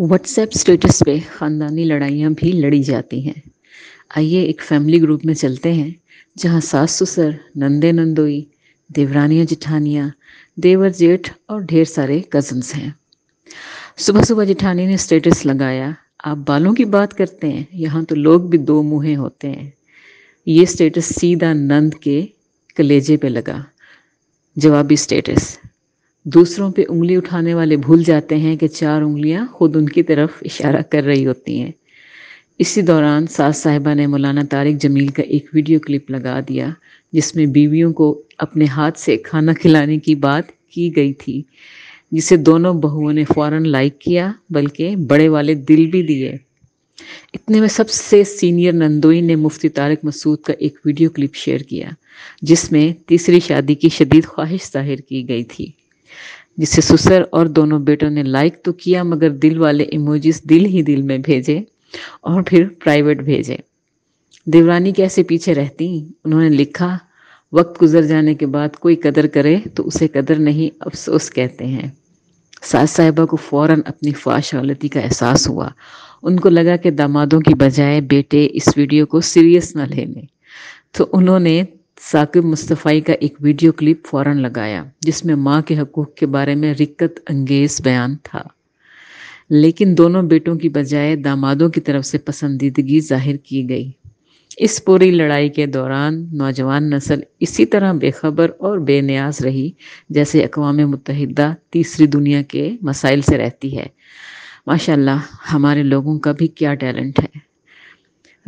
WhatsApp status पे ख़ानदानी लड़ाइयाँ भी लड़ी जाती हैं आइए एक फैमिली ग्रुप में चलते हैं जहाँ सास ससुर नंदे नंदोई देवरानियाँ जिठानियाँ देवर जेठ और ढेर सारे कजन्स हैं सुबह सुबह जिठानी ने स्टेटस लगाया आप बालों की बात करते हैं यहाँ तो लोग भी दो मुँहें होते हैं ये स्टेटस सीधा नंद के कलेजे पे लगा जवाबी स्टेटस दूसरों पे उंगली उठाने वाले भूल जाते हैं कि चार उंगलियां खुद उनकी तरफ इशारा कर रही होती हैं इसी दौरान सास साहिबा ने मौलाना तारिक जमील का एक वीडियो क्लिप लगा दिया जिसमें बीवियों को अपने हाथ से खाना खिलाने की बात की गई थी जिसे दोनों बहुओं ने फौरन लाइक किया बल्कि बड़े वाले दिल भी दिए इतने में सबसे सीनियर नंदोई ने मुफ्ती तारक मसूद का एक वीडियो क्लिप शेयर किया जिसमें तीसरी शादी की शदीद ख्वाहिश जाहिर की गई थी जिसे सुसर और दोनों बेटों ने लाइक तो किया मगर दिल वाले इमोजिस दिल ही दिल में भेजे और फिर प्राइवेट भेजे देवरानी कैसे पीछे रहती उन्होंने लिखा वक्त गुजर जाने के बाद कोई कदर करे तो उसे कदर नहीं अफसोस कहते हैं सास साहिबा को फौरन अपनी फाश गलती का एहसास हुआ उनको लगा कि दामादों की बजाय बेटे इस वीडियो को सीरियस ना ले लें तो उन्होंने साकिब मुस्तफ़ाई का एक वीडियो क्लिप फौरन लगाया जिसमें माँ के हकूक़ के बारे में रिक्कत अंगेज बयान था लेकिन दोनों बेटों की बजाय दामादों की तरफ से पसंदीदगी जाहिर की गई इस पूरी लड़ाई के दौरान नौजवान नस्ल इसी तरह बेखबर और बेनियाज रही जैसे अकवा मुतहदा तीसरी दुनिया के मसाइल से रहती है माशाल्लाह हमारे लोगों का भी क्या टैलेंट है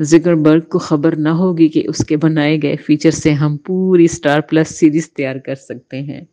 जिकरबर्ग को खबर ना होगी कि उसके बनाए गए फीचर से हम पूरी स्टार प्लस सीरीज तैयार कर सकते हैं